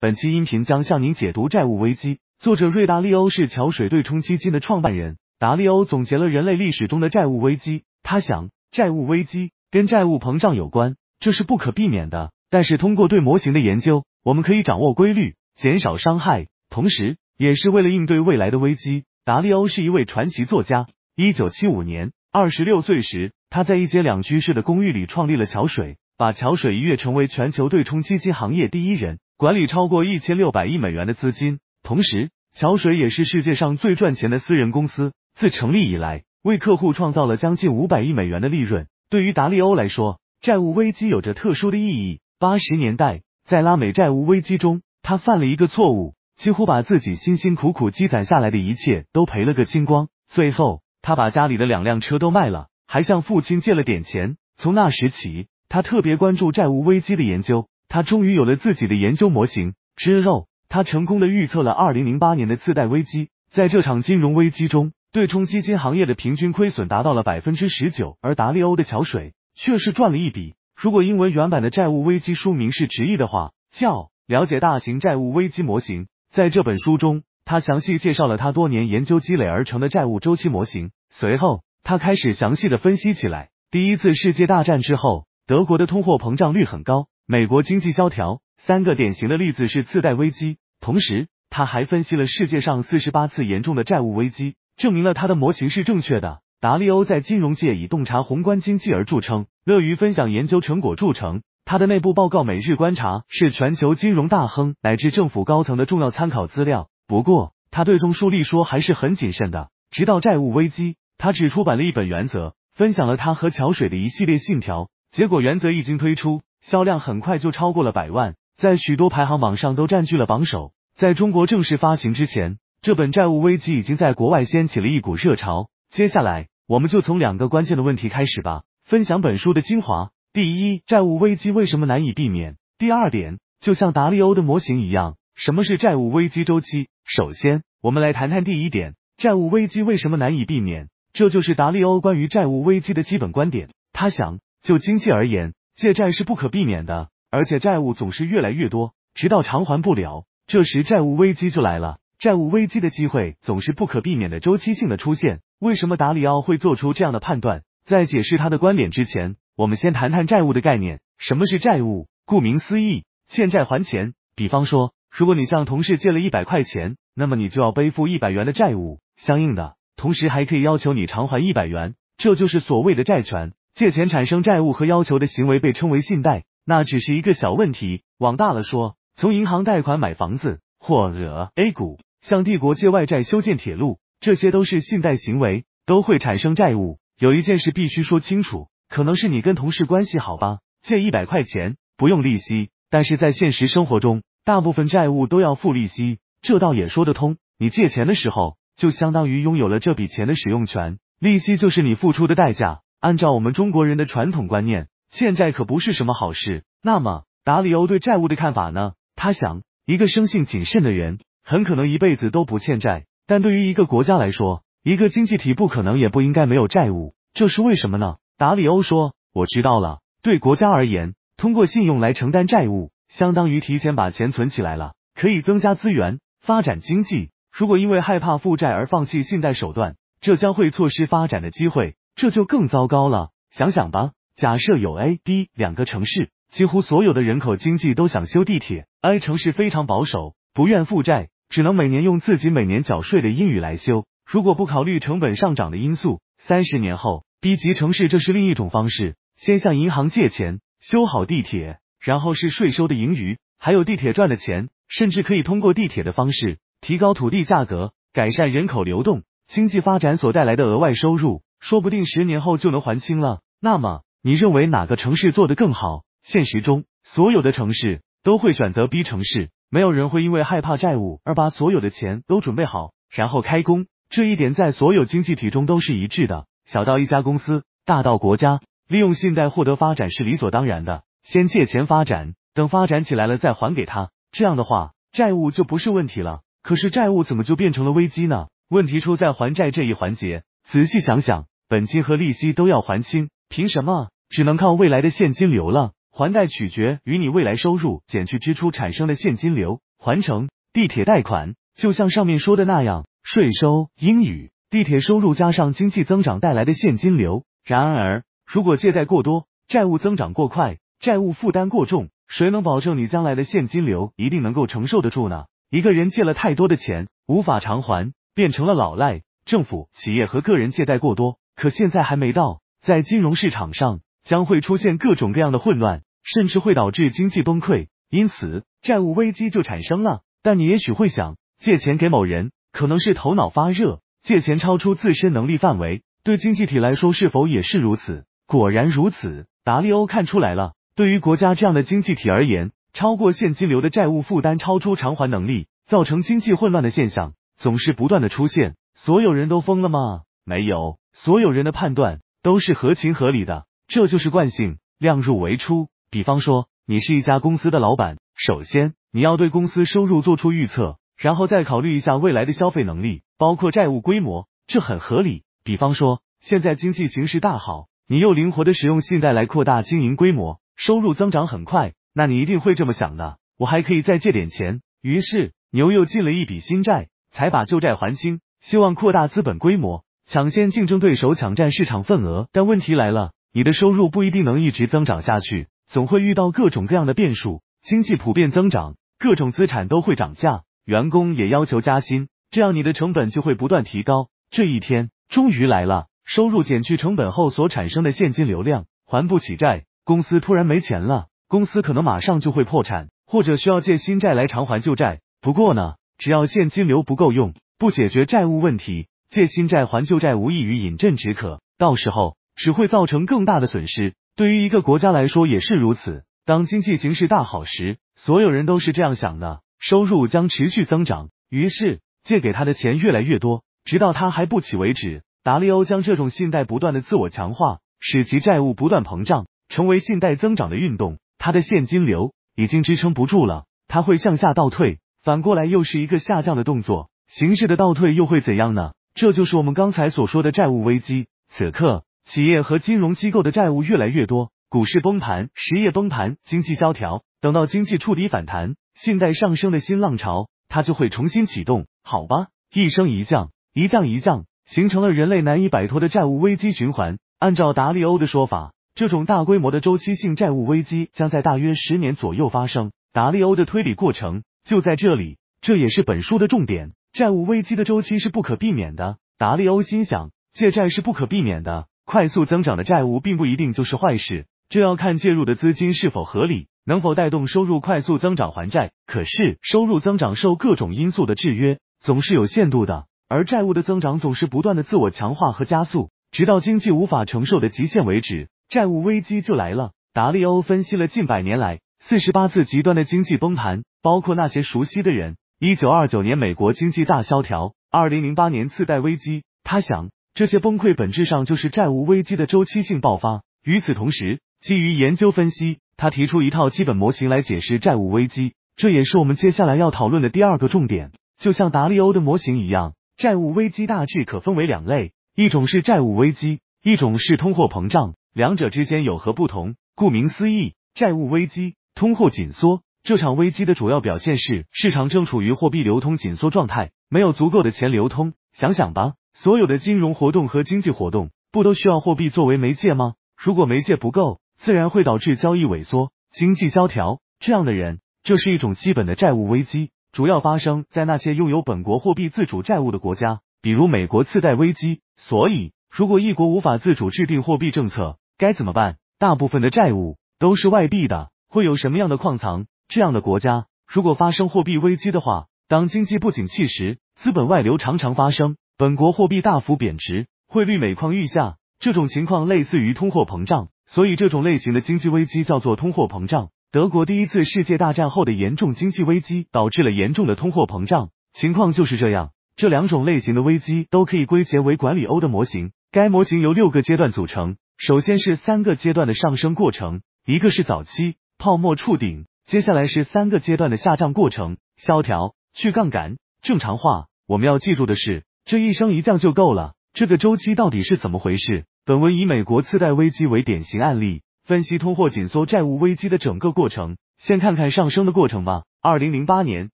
本期音频将向您解读债务危机。作者瑞达利欧是桥水对冲基金的创办人。达利欧总结了人类历史中的债务危机。他想，债务危机跟债务膨胀有关，这是不可避免的。但是通过对模型的研究，我们可以掌握规律，减少伤害，同时也是为了应对未来的危机。达利欧是一位传奇作家。一九七五年，二十六岁时，他在一间两居室的公寓里创立了桥水，把桥水一跃成为全球对冲基金行业第一人。管理超过一千六百亿美元的资金，同时桥水也是世界上最赚钱的私人公司。自成立以来，为客户创造了将近五百亿美元的利润。对于达利欧来说，债务危机有着特殊的意义。八十年代在拉美债务危机中，他犯了一个错误，几乎把自己辛辛苦苦积攒下来的一切都赔了个精光。最后，他把家里的两辆车都卖了，还向父亲借了点钱。从那时起，他特别关注债务危机的研究。他终于有了自己的研究模型。之后，他成功的预测了二零零八年的次贷危机。在这场金融危机中，对冲基金行业的平均亏损达到了百分之十九，而达利欧的桥水却是赚了一笔。如果英文原版的债务危机书名是直译的话，叫《了解大型债务危机模型》。在这本书中，他详细介绍了他多年研究积累而成的债务周期模型。随后，他开始详细的分析起来。第一次世界大战之后，德国的通货膨胀率很高。美国经济萧条，三个典型的例子是次贷危机。同时，他还分析了世界上四十八次严重的债务危机，证明了他的模型是正确的。达利欧在金融界以洞察宏观经济而著称，乐于分享研究成果著称。他的内部报告《每日观察》是全球金融大亨乃至政府高层的重要参考资料。不过，他对中书立说还是很谨慎的。直到债务危机，他只出版了一本《原则》，分享了他和桥水的一系列信条。结果，《原则》一经推出。销量很快就超过了百万，在许多排行榜上都占据了榜首。在中国正式发行之前，这本《债务危机》已经在国外掀起了一股热潮。接下来，我们就从两个关键的问题开始吧，分享本书的精华。第一，债务危机为什么难以避免？第二点，就像达利欧的模型一样，什么是债务危机周期？首先，我们来谈谈第一点：债务危机为什么难以避免？这就是达利欧关于债务危机的基本观点。他想，就经济而言。借债是不可避免的，而且债务总是越来越多，直到偿还不了，这时债务危机就来了。债务危机的机会总是不可避免的周期性的出现。为什么达里奥会做出这样的判断？在解释他的观点之前，我们先谈谈债务的概念。什么是债务？顾名思义，欠债还钱。比方说，如果你向同事借了一百块钱，那么你就要背负一百元的债务，相应的，同时还可以要求你偿还一百元，这就是所谓的债权。借钱产生债务和要求的行为被称为信贷，那只是一个小问题。往大了说，从银行贷款买房子，或者 A 股向帝国借外债修建铁路，这些都是信贷行为，都会产生债务。有一件事必须说清楚，可能是你跟同事关系好吧，借一百块钱不用利息，但是在现实生活中，大部分债务都要付利息，这倒也说得通。你借钱的时候，就相当于拥有了这笔钱的使用权，利息就是你付出的代价。按照我们中国人的传统观念，欠债可不是什么好事。那么，达里欧对债务的看法呢？他想，一个生性谨慎的人很可能一辈子都不欠债，但对于一个国家来说，一个经济体不可能也不应该没有债务，这是为什么呢？达里欧说：“我知道了，对国家而言，通过信用来承担债务，相当于提前把钱存起来了，可以增加资源，发展经济。如果因为害怕负债而放弃信贷手段，这将会错失发展的机会。”这就更糟糕了。想想吧，假设有 A、B 两个城市，几乎所有的人口经济都想修地铁。A 城市非常保守，不愿负债，只能每年用自己每年缴税的英语来修。如果不考虑成本上涨的因素，三十年后，B 级城市这是另一种方式：先向银行借钱修好地铁，然后是税收的盈余，还有地铁赚的钱，甚至可以通过地铁的方式提高土地价格，改善人口流动，经济发展所带来的额外收入。说不定十年后就能还清了。那么，你认为哪个城市做得更好？现实中，所有的城市都会选择 B 城市，没有人会因为害怕债务而把所有的钱都准备好，然后开工。这一点在所有经济体中都是一致的，小到一家公司，大到国家，利用信贷获得发展是理所当然的。先借钱发展，等发展起来了再还给他，这样的话债务就不是问题了。可是债务怎么就变成了危机呢？问题出在还债这一环节。仔细想想。本金和利息都要还清，凭什么？只能靠未来的现金流了。还贷取决于你未来收入减去支出产生的现金流。还成地铁贷款，就像上面说的那样，税收、英语、地铁收入加上经济增长带来的现金流。然而，如果借贷过多，债务增长过快，债务负担过重，谁能保证你将来的现金流一定能够承受得住呢？一个人借了太多的钱，无法偿还，变成了老赖。政府、企业和个人借贷过多。可现在还没到，在金融市场上将会出现各种各样的混乱，甚至会导致经济崩溃，因此债务危机就产生了。但你也许会想，借钱给某人可能是头脑发热，借钱超出自身能力范围，对经济体来说是否也是如此？果然如此，达利欧看出来了。对于国家这样的经济体而言，超过现金流的债务负担超出偿还能力，造成经济混乱的现象总是不断的出现。所有人都疯了吗？没有。所有人的判断都是合情合理的，这就是惯性，量入为出。比方说，你是一家公司的老板，首先你要对公司收入做出预测，然后再考虑一下未来的消费能力，包括债务规模，这很合理。比方说，现在经济形势大好，你又灵活的使用信贷来扩大经营规模，收入增长很快，那你一定会这么想的，我还可以再借点钱。于是，牛又进了一笔新债，才把旧债还清，希望扩大资本规模。抢先竞争对手，抢占市场份额。但问题来了，你的收入不一定能一直增长下去，总会遇到各种各样的变数。经济普遍增长，各种资产都会涨价，员工也要求加薪，这样你的成本就会不断提高。这一天终于来了，收入减去成本后所产生的现金流量还不起债，公司突然没钱了，公司可能马上就会破产，或者需要借新债来偿还旧债。不过呢，只要现金流不够用，不解决债务问题。借新债还旧债，无异于饮鸩止渴，到时候只会造成更大的损失。对于一个国家来说也是如此。当经济形势大好时，所有人都是这样想的，收入将持续增长，于是借给他的钱越来越多，直到他还不起为止。达利欧将这种信贷不断的自我强化，使其债务不断膨胀，成为信贷增长的运动。他的现金流已经支撑不住了，他会向下倒退，反过来又是一个下降的动作。形势的倒退又会怎样呢？这就是我们刚才所说的债务危机。此刻，企业和金融机构的债务越来越多，股市崩盘，实业崩盘，经济萧条。等到经济触底反弹，信贷上升的新浪潮，它就会重新启动，好吧？一升一降，一降一降，形成了人类难以摆脱的债务危机循环。按照达利欧的说法，这种大规模的周期性债务危机将在大约十年左右发生。达利欧的推理过程就在这里，这也是本书的重点。债务危机的周期是不可避免的，达利欧心想，借债是不可避免的。快速增长的债务并不一定就是坏事，这要看介入的资金是否合理，能否带动收入快速增长还债。可是，收入增长受各种因素的制约，总是有限度的。而债务的增长总是不断的自我强化和加速，直到经济无法承受的极限为止，债务危机就来了。达利欧分析了近百年来四十八次极端的经济崩盘，包括那些熟悉的人。一九二九年美国经济大萧条，二零零八年次贷危机。他想，这些崩溃本质上就是债务危机的周期性爆发。与此同时，基于研究分析，他提出一套基本模型来解释债务危机，这也是我们接下来要讨论的第二个重点。就像达利欧的模型一样，债务危机大致可分为两类：一种是债务危机，一种是通货膨胀。两者之间有何不同？顾名思义，债务危机，通货紧缩。这场危机的主要表现是，市场正处于货币流通紧缩状态，没有足够的钱流通。想想吧，所有的金融活动和经济活动，不都需要货币作为媒介吗？如果媒介不够，自然会导致交易萎缩、经济萧条。这样的人，这是一种基本的债务危机，主要发生在那些拥有本国货币自主债务的国家，比如美国次贷危机。所以，如果一国无法自主制定货币政策，该怎么办？大部分的债务都是外币的，会有什么样的矿藏？这样的国家，如果发生货币危机的话，当经济不景气时，资本外流常常发生，本国货币大幅贬值，汇率每况愈下。这种情况类似于通货膨胀，所以这种类型的经济危机叫做通货膨胀。德国第一次世界大战后的严重经济危机导致了严重的通货膨胀，情况就是这样。这两种类型的危机都可以归结为管理欧的模型，该模型由六个阶段组成。首先是三个阶段的上升过程，一个是早期泡沫触顶。接下来是三个阶段的下降过程：萧条、去杠杆、正常化。我们要记住的是，这一升一降就够了。这个周期到底是怎么回事？本文以美国次贷危机为典型案例，分析通货紧缩、债务危机的整个过程。先看看上升的过程吧。二零零八年，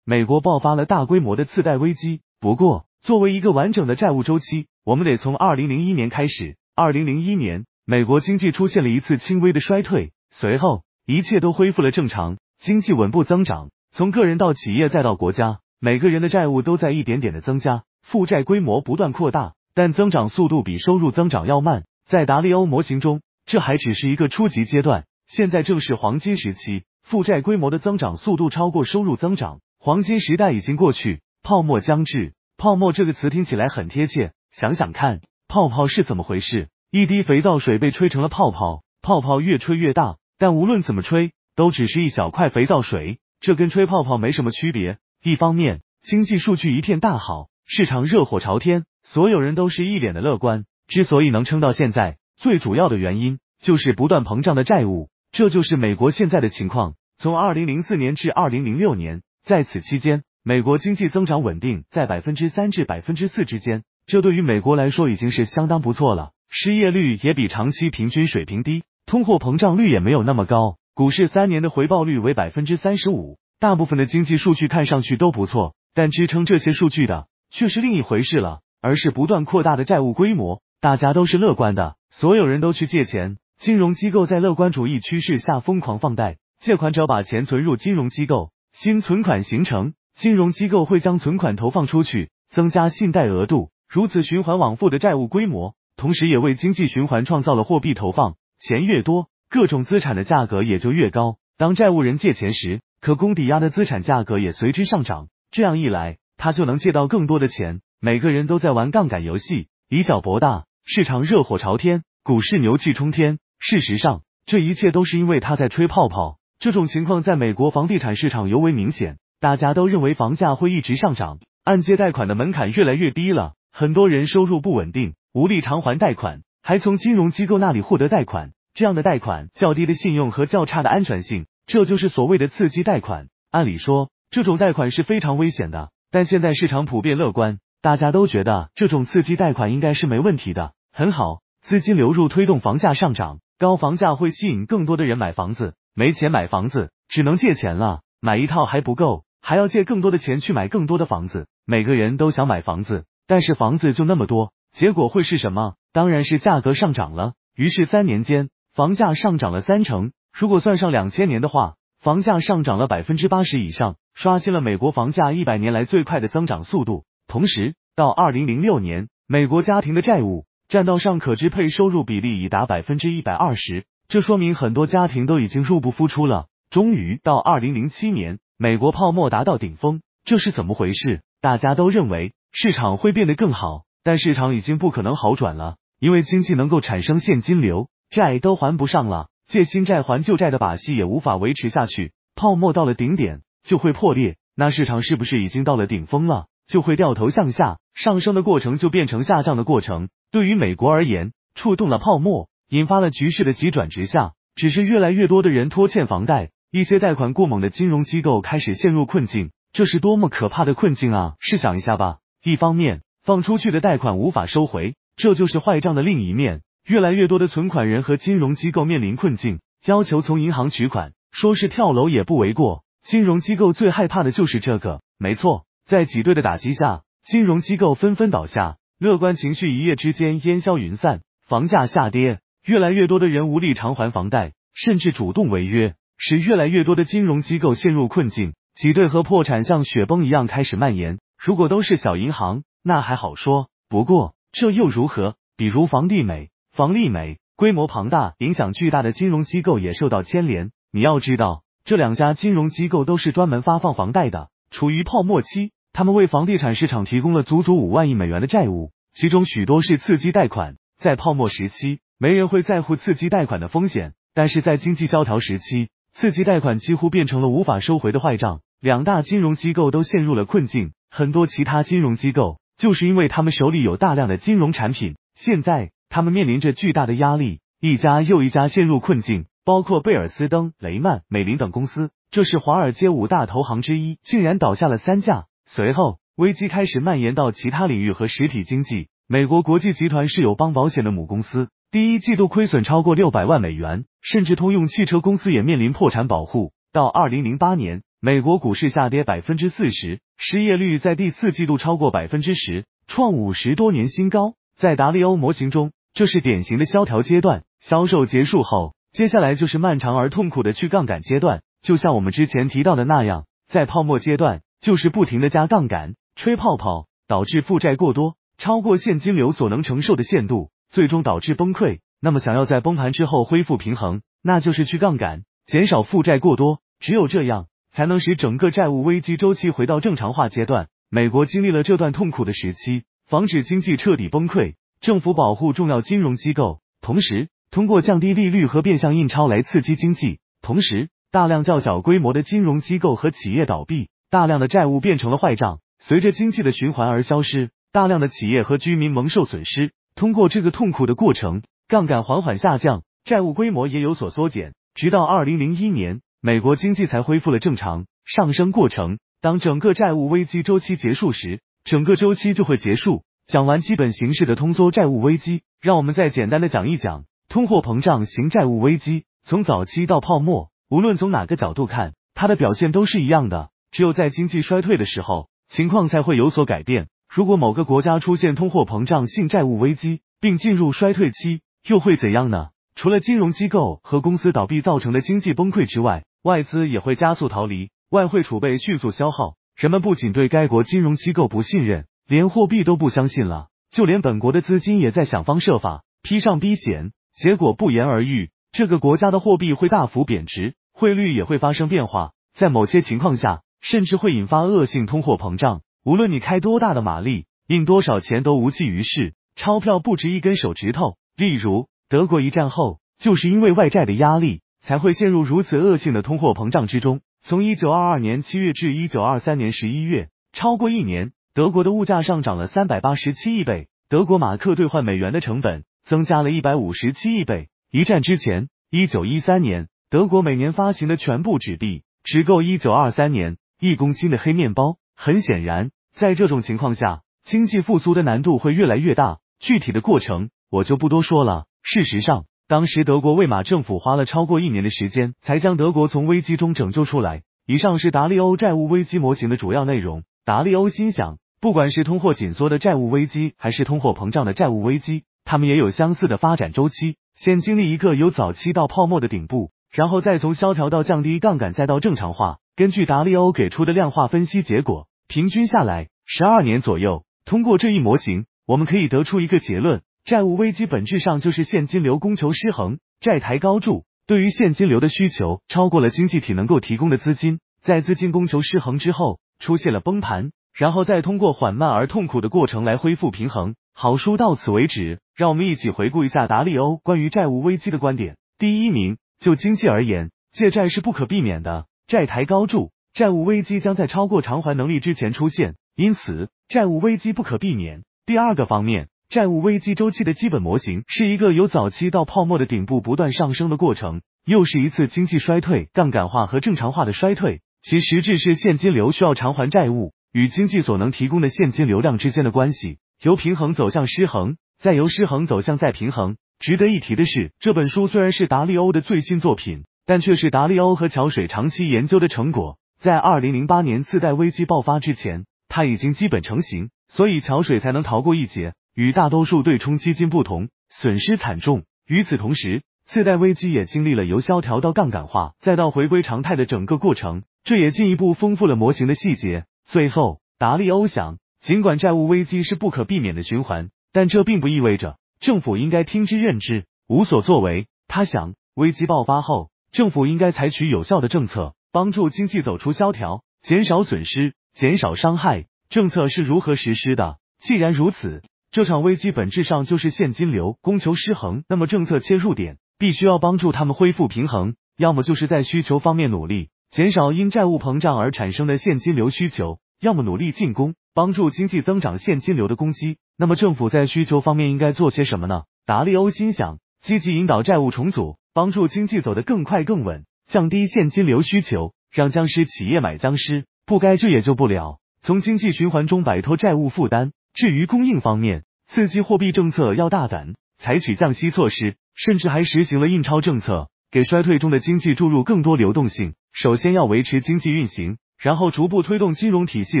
美国爆发了大规模的次贷危机。不过，作为一个完整的债务周期，我们得从二零零一年开始。二零零一年，美国经济出现了一次轻微的衰退，随后一切都恢复了正常。经济稳步增长，从个人到企业再到国家，每个人的债务都在一点点的增加，负债规模不断扩大，但增长速度比收入增长要慢。在达利欧模型中，这还只是一个初级阶段，现在正是黄金时期，负债规模的增长速度超过收入增长。黄金时代已经过去，泡沫将至。泡沫这个词听起来很贴切，想想看，泡泡是怎么回事？一滴肥皂水被吹成了泡泡，泡泡越吹越大，但无论怎么吹。都只是一小块肥皂水，这跟吹泡泡没什么区别。一方面，经济数据一片大好，市场热火朝天，所有人都是一脸的乐观。之所以能撑到现在，最主要的原因就是不断膨胀的债务，这就是美国现在的情况。从二零零四年至二零零六年，在此期间，美国经济增长稳定在百分之三至百分之四之间，这对于美国来说已经是相当不错了。失业率也比长期平均水平低，通货膨胀率也没有那么高。股市三年的回报率为百分之三十五，大部分的经济数据看上去都不错，但支撑这些数据的却是另一回事了，而是不断扩大的债务规模。大家都是乐观的，所有人都去借钱，金融机构在乐观主义趋势下疯狂放贷，借款者把钱存入金融机构，新存款形成，金融机构会将存款投放出去，增加信贷额度，如此循环往复的债务规模，同时也为经济循环创造了货币投放，钱越多。各种资产的价格也就越高。当债务人借钱时，可供抵押的资产价格也随之上涨。这样一来，他就能借到更多的钱。每个人都在玩杠杆游戏，以小博大，市场热火朝天，股市牛气冲天。事实上，这一切都是因为他在吹泡泡。这种情况在美国房地产市场尤为明显。大家都认为房价会一直上涨，按揭贷款的门槛越来越低了。很多人收入不稳定，无力偿还贷款，还从金融机构那里获得贷款。这样的贷款较低的信用和较差的安全性，这就是所谓的刺激贷款。按理说，这种贷款是非常危险的，但现在市场普遍乐观，大家都觉得这种刺激贷款应该是没问题的。很好，资金流入推动房价上涨，高房价会吸引更多的人买房子，没钱买房子只能借钱了。买一套还不够，还要借更多的钱去买更多的房子。每个人都想买房子，但是房子就那么多，结果会是什么？当然是价格上涨了。于是三年间。房价上涨了三成，如果算上两千年的话，房价上涨了百分之八十以上，刷新了美国房价一百年来最快的增长速度。同时，到二零零六年，美国家庭的债务占到上可支配收入比例已达百分之一百二十，这说明很多家庭都已经入不敷出了。终于到二零零七年，美国泡沫达到顶峰，这是怎么回事？大家都认为市场会变得更好，但市场已经不可能好转了，因为经济能够产生现金流。债都还不上了，借新债还旧债的把戏也无法维持下去。泡沫到了顶点就会破裂，那市场是不是已经到了顶峰了？就会掉头向下，上升的过程就变成下降的过程。对于美国而言，触动了泡沫，引发了局势的急转直下。只是越来越多的人拖欠房贷，一些贷款过猛的金融机构开始陷入困境。这是多么可怕的困境啊！试想一下吧，一方面放出去的贷款无法收回，这就是坏账的另一面。越来越多的存款人和金融机构面临困境，要求从银行取款，说是跳楼也不为过。金融机构最害怕的就是这个，没错，在挤兑的打击下，金融机构纷纷倒下，乐观情绪一夜之间烟消云散，房价下跌，越来越多的人无力偿还房贷，甚至主动违约，使越来越多的金融机构陷入困境，挤兑和破产像雪崩一样开始蔓延。如果都是小银行，那还好说，不过这又如何？比如房地美。房利美规模庞大、影响巨大的金融机构也受到牵连。你要知道，这两家金融机构都是专门发放房贷的。处于泡沫期，他们为房地产市场提供了足足五万亿美元的债务，其中许多是刺激贷款。在泡沫时期，没人会在乎刺激贷款的风险，但是在经济萧条时期，刺激贷款几乎变成了无法收回的坏账。两大金融机构都陷入了困境。很多其他金融机构，就是因为他们手里有大量的金融产品，现在。他们面临着巨大的压力，一家又一家陷入困境，包括贝尔斯登、雷曼、美林等公司。这是华尔街五大投行之一，竟然倒下了三架。随后，危机开始蔓延到其他领域和实体经济。美国国际集团是友邦保险的母公司，第一季度亏损超过六百万美元。甚至通用汽车公司也面临破产保护。到二零零八年，美国股市下跌百分之四十，失业率在第四季度超过百分之十，创五十多年新高。在达利欧模型中。这是典型的萧条阶段，销售结束后，接下来就是漫长而痛苦的去杠杆阶段。就像我们之前提到的那样，在泡沫阶段就是不停的加杠杆、吹泡泡，导致负债过多，超过现金流所能承受的限度，最终导致崩溃。那么，想要在崩盘之后恢复平衡，那就是去杠杆，减少负债过多。只有这样，才能使整个债务危机周期回到正常化阶段。美国经历了这段痛苦的时期，防止经济彻底崩溃。政府保护重要金融机构，同时通过降低利率和变相印钞来刺激经济。同时，大量较小规模的金融机构和企业倒闭，大量的债务变成了坏账，随着经济的循环而消失。大量的企业和居民蒙受损失。通过这个痛苦的过程，杠杆缓缓下降，债务规模也有所缩减，直到二零零一年，美国经济才恢复了正常上升过程。当整个债务危机周期结束时，整个周期就会结束。讲完基本形式的通缩债务危机，让我们再简单的讲一讲通货膨胀型债务危机。从早期到泡沫，无论从哪个角度看，它的表现都是一样的。只有在经济衰退的时候，情况才会有所改变。如果某个国家出现通货膨胀性债务危机，并进入衰退期，又会怎样呢？除了金融机构和公司倒闭造成的经济崩溃之外，外资也会加速逃离，外汇储备迅速消耗，人们不仅对该国金融机构不信任。连货币都不相信了，就连本国的资金也在想方设法披上逼险，结果不言而喻，这个国家的货币会大幅贬值，汇率也会发生变化，在某些情况下，甚至会引发恶性通货膨胀。无论你开多大的马力，印多少钱都无济于事，钞票不值一根手指头。例如，德国一战后就是因为外债的压力，才会陷入如此恶性的通货膨胀之中。从一九二二年七月至一九二三年十一月，超过一年。德国的物价上涨了三百八十七亿倍，德国马克兑换美元的成本增加了一百五十七亿倍。一战之前，一九一三年，德国每年发行的全部纸币只够一九二三年一公斤的黑面包。很显然，在这种情况下，经济复苏的难度会越来越大。具体的过程我就不多说了。事实上，当时德国魏玛政府花了超过一年的时间，才将德国从危机中拯救出来。以上是达利欧债务危机模型的主要内容。达利欧心想。不管是通货紧缩的债务危机，还是通货膨胀的债务危机，它们也有相似的发展周期：先经历一个由早期到泡沫的顶部，然后再从萧条到降低杠杆，再到正常化。根据达利欧给出的量化分析结果，平均下来十二年左右。通过这一模型，我们可以得出一个结论：债务危机本质上就是现金流供求失衡，债台高筑。对于现金流的需求超过了经济体能够提供的资金，在资金供求失衡之后，出现了崩盘。然后再通过缓慢而痛苦的过程来恢复平衡。好书到此为止，让我们一起回顾一下达利欧关于债务危机的观点。第一名，就经济而言，借债是不可避免的，债台高筑，债务危机将在超过偿还能力之前出现，因此债务危机不可避免。第二个方面，债务危机周期的基本模型是一个由早期到泡沫的顶部不断上升的过程，又是一次经济衰退、杠杆化和正常化的衰退，其实质是现金流需要偿还债务。与经济所能提供的现金流量之间的关系，由平衡走向失衡，再由失衡走向再平衡。值得一提的是，这本书虽然是达利欧的最新作品，但却是达利欧和桥水长期研究的成果。在二零零八年次贷危机爆发之前，它已经基本成型，所以桥水才能逃过一劫。与大多数对冲基金不同，损失惨重。与此同时，次贷危机也经历了由萧条到杠杆化，再到回归常态的整个过程，这也进一步丰富了模型的细节。最后，达利欧想，尽管债务危机是不可避免的循环，但这并不意味着政府应该听之任之，无所作为。他想，危机爆发后，政府应该采取有效的政策，帮助经济走出萧条，减少损失，减少伤害。政策是如何实施的？既然如此，这场危机本质上就是现金流供求失衡，那么政策切入点必须要帮助他们恢复平衡，要么就是在需求方面努力。减少因债务膨胀而产生的现金流需求，要么努力进攻，帮助经济增长现金流的攻击。那么政府在需求方面应该做些什么呢？达利欧心想，积极引导债务重组，帮助经济走得更快更稳，降低现金流需求，让僵尸企业买僵尸，不该救也救不了，从经济循环中摆脱债务负担。至于供应方面，刺激货币政策要大胆，采取降息措施，甚至还实行了印钞政策。给衰退中的经济注入更多流动性，首先要维持经济运行，然后逐步推动金融体系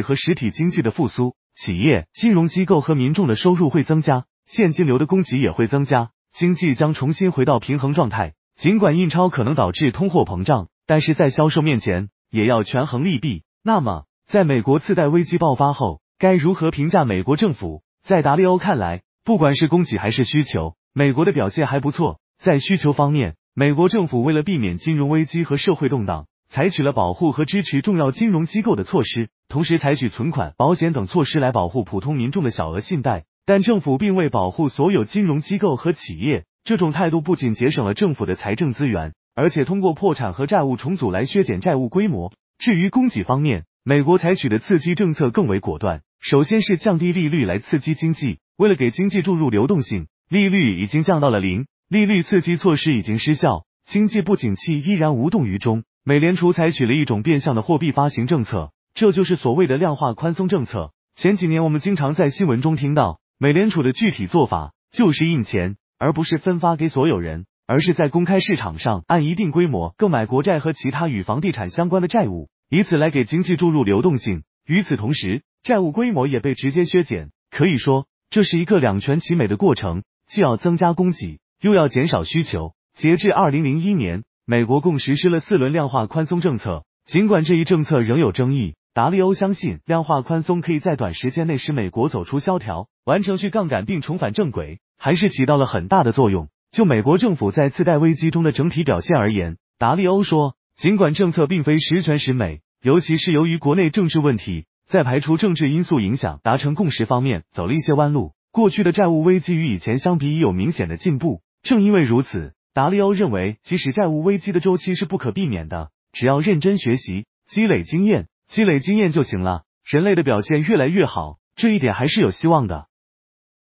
和实体经济的复苏。企业、金融机构和民众的收入会增加，现金流的供给也会增加，经济将重新回到平衡状态。尽管印钞可能导致通货膨胀，但是在销售面前也要权衡利弊。那么，在美国次贷危机爆发后，该如何评价美国政府？在达利欧看来，不管是供给还是需求，美国的表现还不错。在需求方面。美国政府为了避免金融危机和社会动荡，采取了保护和支持重要金融机构的措施，同时采取存款保险等措施来保护普通民众的小额信贷。但政府并未保护所有金融机构和企业。这种态度不仅节省了政府的财政资源，而且通过破产和债务重组来削减债务规模。至于供给方面，美国采取的刺激政策更为果断。首先是降低利率来刺激经济。为了给经济注入流动性，利率已经降到了零。利率刺激措施已经失效，经济不景气依然无动于衷。美联储采取了一种变相的货币发行政策，这就是所谓的量化宽松政策。前几年我们经常在新闻中听到，美联储的具体做法就是印钱，而不是分发给所有人，而是在公开市场上按一定规模购买国债和其他与房地产相关的债务，以此来给经济注入流动性。与此同时，债务规模也被直接削减。可以说，这是一个两全其美的过程，既要增加供给。又要减少需求。截至二零零一年，美国共实施了四轮量化宽松政策。尽管这一政策仍有争议，达利欧相信，量化宽松可以在短时间内使美国走出萧条，完成去杠杆并重返正轨，还是起到了很大的作用。就美国政府在次贷危机中的整体表现而言，达利欧说，尽管政策并非十全十美，尤其是由于国内政治问题，在排除政治因素影响、达成共识方面走了一些弯路。过去的债务危机与以前相比已有明显的进步。正因为如此，达利欧认为，即使债务危机的周期是不可避免的，只要认真学习、积累经验、积累经验就行了。人类的表现越来越好，这一点还是有希望的。